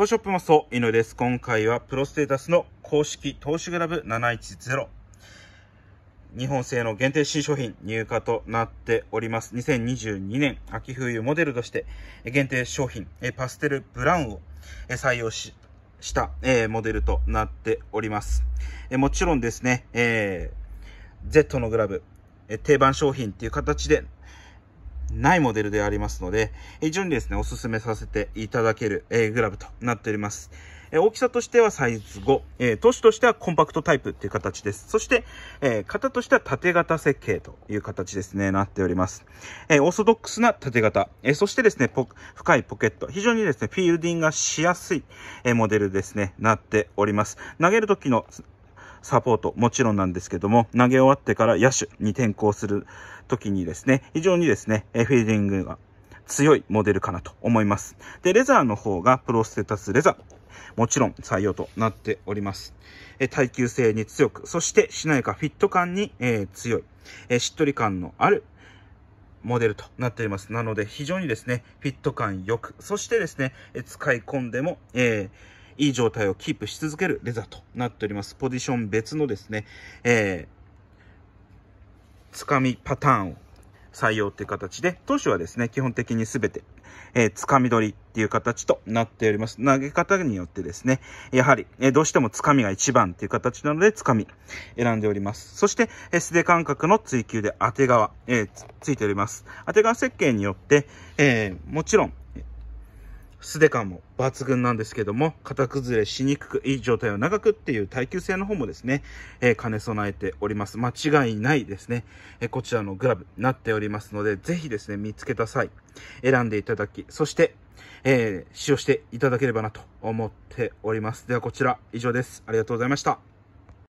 投資ショップマスト、井上です。今回はプロステータスの公式投資グラブ710。日本製の限定新商品入荷となっております。2022年秋冬モデルとして限定商品パステルブラウンを採用ししたモデルとなっております。もちろんですね、えー、Z のグラブ、定番商品っていう形でないモデルでありますので、非常にですね、お勧めさせていただける、えー、グラブとなっております。えー、大きさとしてはサイズ5、えー、都市としてはコンパクトタイプっていう形です。そして、えー、型としては縦型設計という形ですね、なっております。えー、オーソドックスな縦型、えー、そしてですね、深いポケット、非常にですね、フィールディングがしやすい、えー、モデルですね、なっております。投げる時のサポート、もちろんなんですけども、投げ終わってから野手に転向する時にですね、非常にですね、フィーリングが強いモデルかなと思います。で、レザーの方がプロステータスレザー。もちろん採用となっております。え耐久性に強く、そしてしなやかフィット感に、えー、強い、えしっとり感のあるモデルとなっております。なので非常にですね、フィット感よく、そしてですね、え使い込んでも、えーいい状態をキープし続けるレザーとなっております。ポジション別のですね、えー、つかみパターンを採用っていう形で、当初はですね、基本的に全て、えー、つかみ取りっていう形となっております。投げ方によってですね、やはり、えー、どうしてもつかみが一番っていう形なので、つかみ選んでおります。そして、えー、素手感覚の追求で当て側、えー、ついております。当て側設計によって、えー、もちろん、素手感も抜群なんですけども、型崩れしにくく、いい状態を長くっていう耐久性の方もですね、えー、兼ね備えております。間違いないですね、えー、こちらのグラブになっておりますので、ぜひですね、見つけた際、選んでいただき、そして、えー、使用していただければなと思っております。ではこちら、以上です。ありがとうございました。